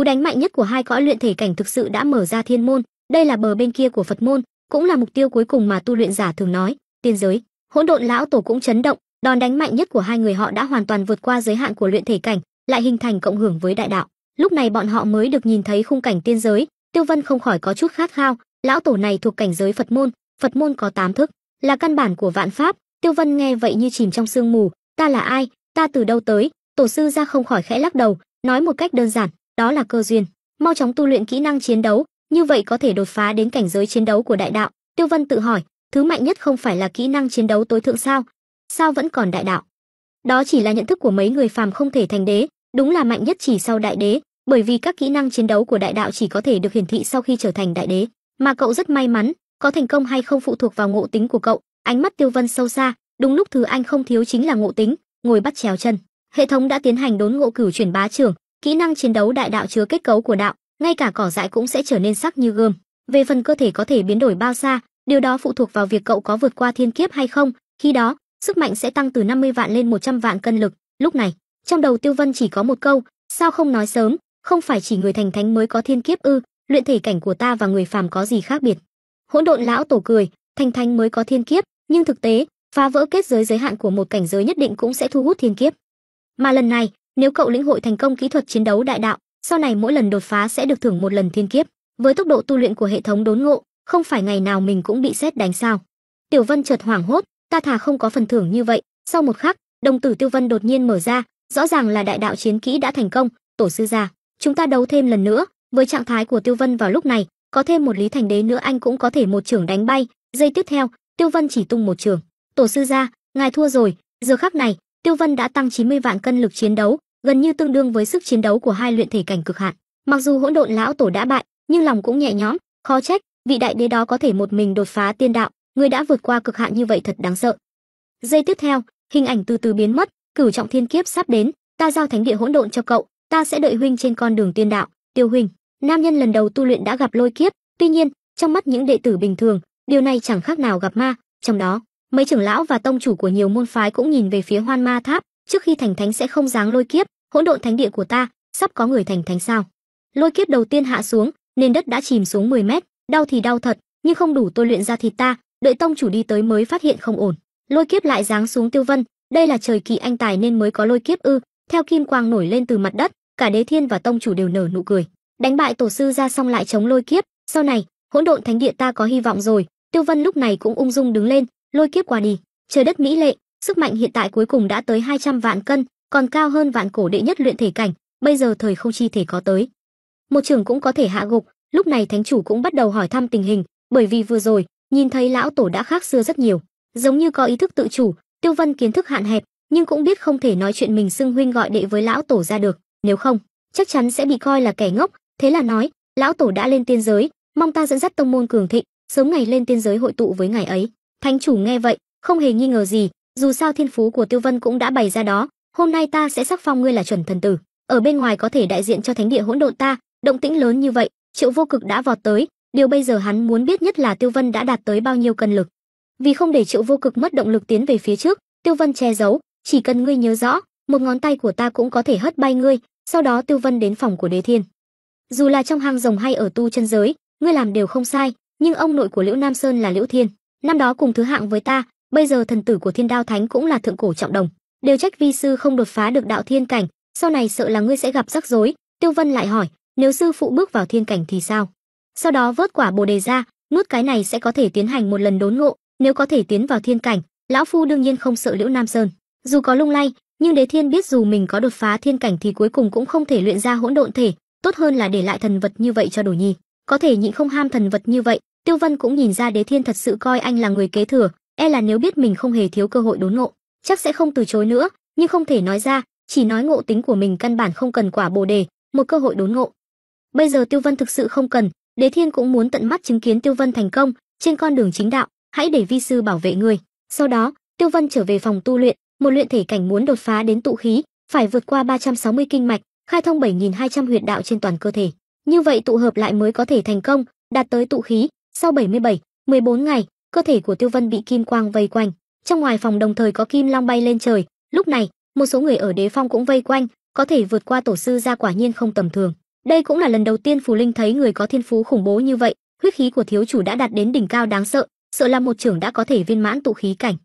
cú đánh mạnh nhất của hai cõi luyện thể cảnh thực sự đã mở ra thiên môn đây là bờ bên kia của phật môn cũng là mục tiêu cuối cùng mà tu luyện giả thường nói tiên giới hỗn độn lão tổ cũng chấn động đòn đánh mạnh nhất của hai người họ đã hoàn toàn vượt qua giới hạn của luyện thể cảnh lại hình thành cộng hưởng với đại đạo lúc này bọn họ mới được nhìn thấy khung cảnh tiên giới tiêu vân không khỏi có chút khát khao lão tổ này thuộc cảnh giới phật môn phật môn có tám thức là căn bản của vạn pháp tiêu vân nghe vậy như chìm trong sương mù ta là ai ta từ đâu tới tổ sư ra không khỏi khẽ lắc đầu nói một cách đơn giản đó là cơ duyên. Mau chóng tu luyện kỹ năng chiến đấu, như vậy có thể đột phá đến cảnh giới chiến đấu của đại đạo. Tiêu Vân tự hỏi, thứ mạnh nhất không phải là kỹ năng chiến đấu tối thượng sao? Sao vẫn còn đại đạo? Đó chỉ là nhận thức của mấy người phàm không thể thành đế, đúng là mạnh nhất chỉ sau đại đế, bởi vì các kỹ năng chiến đấu của đại đạo chỉ có thể được hiển thị sau khi trở thành đại đế, mà cậu rất may mắn, có thành công hay không phụ thuộc vào ngộ tính của cậu. Ánh mắt Tiêu Vân sâu xa, đúng lúc thứ anh không thiếu chính là ngộ tính, ngồi bắt chéo chân. Hệ thống đã tiến hành đốn ngộ cửu chuyển bá trưởng, kỹ năng chiến đấu đại đạo chứa kết cấu của đạo ngay cả cỏ dại cũng sẽ trở nên sắc như gươm về phần cơ thể có thể biến đổi bao xa điều đó phụ thuộc vào việc cậu có vượt qua thiên kiếp hay không khi đó sức mạnh sẽ tăng từ 50 vạn lên 100 vạn cân lực lúc này trong đầu tiêu vân chỉ có một câu sao không nói sớm không phải chỉ người thành thánh mới có thiên kiếp ư luyện thể cảnh của ta và người phàm có gì khác biệt hỗn độn lão tổ cười thành thánh mới có thiên kiếp nhưng thực tế phá vỡ kết giới giới hạn của một cảnh giới nhất định cũng sẽ thu hút thiên kiếp mà lần này nếu cậu lĩnh hội thành công kỹ thuật chiến đấu đại đạo, sau này mỗi lần đột phá sẽ được thưởng một lần thiên kiếp. Với tốc độ tu luyện của hệ thống đốn ngộ, không phải ngày nào mình cũng bị xét đánh sao? Tiểu Vân chợt hoảng hốt, ta thà không có phần thưởng như vậy. Sau một khắc, đồng tử Tiêu Vân đột nhiên mở ra, rõ ràng là đại đạo chiến kỹ đã thành công, tổ sư già, chúng ta đấu thêm lần nữa. Với trạng thái của Tiêu Vân vào lúc này, có thêm một lý thành đế nữa anh cũng có thể một trưởng đánh bay. Giây tiếp theo, Tiêu Vân chỉ tung một trường. Tổ sư gia, ngài thua rồi. Giờ khắc này, Tiêu Vân đã tăng 90 vạn cân lực chiến đấu, gần như tương đương với sức chiến đấu của hai luyện thể cảnh cực hạn. Mặc dù hỗn độn lão tổ đã bại, nhưng lòng cũng nhẹ nhõm, khó trách vị đại đế đó có thể một mình đột phá tiên đạo, người đã vượt qua cực hạn như vậy thật đáng sợ. Giây tiếp theo, hình ảnh từ từ biến mất, cửu trọng thiên kiếp sắp đến, ta giao thánh địa hỗn độn cho cậu, ta sẽ đợi huynh trên con đường tiên đạo, Tiêu huynh. Nam nhân lần đầu tu luyện đã gặp lôi kiếp, tuy nhiên, trong mắt những đệ tử bình thường, điều này chẳng khác nào gặp ma, trong đó, mấy trưởng lão và tông chủ của nhiều môn phái cũng nhìn về phía Hoan Ma Tháp, trước khi thành thánh sẽ không giáng lôi kiếp, hỗn độn thánh địa của ta, sắp có người thành thánh sao? Lôi kiếp đầu tiên hạ xuống, nên đất đã chìm xuống 10 mét, đau thì đau thật, nhưng không đủ tôi luyện ra thịt ta, đợi tông chủ đi tới mới phát hiện không ổn. Lôi kiếp lại giáng xuống Tiêu Vân, đây là trời kỳ anh tài nên mới có lôi kiếp ư? Theo kim quang nổi lên từ mặt đất, cả Đế Thiên và tông chủ đều nở nụ cười. Đánh bại tổ sư ra xong lại chống lôi kiếp, sau này, hỗn độn thánh địa ta có hy vọng rồi. Tiêu Vân lúc này cũng ung dung đứng lên, lôi kiếp qua đi, trời đất mỹ lệ, Sức mạnh hiện tại cuối cùng đã tới 200 vạn cân, còn cao hơn vạn cổ đệ nhất luyện thể cảnh, bây giờ thời không chi thể có tới. Một trưởng cũng có thể hạ gục, lúc này thánh chủ cũng bắt đầu hỏi thăm tình hình, bởi vì vừa rồi, nhìn thấy lão tổ đã khác xưa rất nhiều, giống như có ý thức tự chủ, Tiêu Vân kiến thức hạn hẹp, nhưng cũng biết không thể nói chuyện mình xưng huynh gọi đệ với lão tổ ra được, nếu không, chắc chắn sẽ bị coi là kẻ ngốc, thế là nói, lão tổ đã lên tiên giới, mong ta dẫn dắt tông môn cường thịnh, sớm ngày lên tiên giới hội tụ với ngài ấy. Thánh chủ nghe vậy, không hề nghi ngờ gì, dù sao thiên phú của Tiêu Vân cũng đã bày ra đó, hôm nay ta sẽ sắc phong ngươi là chuẩn thần tử, ở bên ngoài có thể đại diện cho thánh địa hỗn độn ta, động tĩnh lớn như vậy, Triệu Vô Cực đã vọt tới, điều bây giờ hắn muốn biết nhất là Tiêu Vân đã đạt tới bao nhiêu cân lực. Vì không để Triệu Vô Cực mất động lực tiến về phía trước, Tiêu Vân che giấu, chỉ cần ngươi nhớ rõ, một ngón tay của ta cũng có thể hất bay ngươi, sau đó Tiêu Vân đến phòng của Đế Thiên. Dù là trong hang rồng hay ở tu chân giới, ngươi làm đều không sai, nhưng ông nội của Liễu Nam Sơn là Liễu Thiên, năm đó cùng thứ hạng với ta, bây giờ thần tử của Thiên Đao Thánh cũng là thượng cổ trọng đồng, đều trách vi sư không đột phá được đạo thiên cảnh, sau này sợ là ngươi sẽ gặp rắc rối." Tiêu Vân lại hỏi, "Nếu sư phụ bước vào thiên cảnh thì sao?" Sau đó vớt quả Bồ đề ra, nuốt cái này sẽ có thể tiến hành một lần đốn ngộ, nếu có thể tiến vào thiên cảnh, lão phu đương nhiên không sợ Liễu Nam Sơn. Dù có lung lay, nhưng Đế Thiên biết dù mình có đột phá thiên cảnh thì cuối cùng cũng không thể luyện ra hỗn độn thể, tốt hơn là để lại thần vật như vậy cho Đồ Nhi. Có thể nhịn không ham thần vật như vậy, Tiêu Vân cũng nhìn ra Đế Thiên thật sự coi anh là người kế thừa, e là nếu biết mình không hề thiếu cơ hội đốn ngộ, chắc sẽ không từ chối nữa, nhưng không thể nói ra, chỉ nói ngộ tính của mình căn bản không cần quả bồ đề, một cơ hội đốn ngộ. Bây giờ Tiêu Vân thực sự không cần, Đế Thiên cũng muốn tận mắt chứng kiến Tiêu Vân thành công trên con đường chính đạo, hãy để vi sư bảo vệ người. Sau đó, Tiêu Vân trở về phòng tu luyện, một luyện thể cảnh muốn đột phá đến tụ khí, phải vượt qua 360 kinh mạch, khai thông 7200 huyệt đạo trên toàn cơ thể. Như vậy tụ hợp lại mới có thể thành công, đạt tới tụ khí. Sau 77, 14 ngày, cơ thể của Tiêu Vân bị kim quang vây quanh, trong ngoài phòng đồng thời có kim long bay lên trời, lúc này, một số người ở đế phong cũng vây quanh, có thể vượt qua tổ sư ra quả nhiên không tầm thường. Đây cũng là lần đầu tiên Phù Linh thấy người có thiên phú khủng bố như vậy, huyết khí của thiếu chủ đã đạt đến đỉnh cao đáng sợ, sợ là một trưởng đã có thể viên mãn tụ khí cảnh.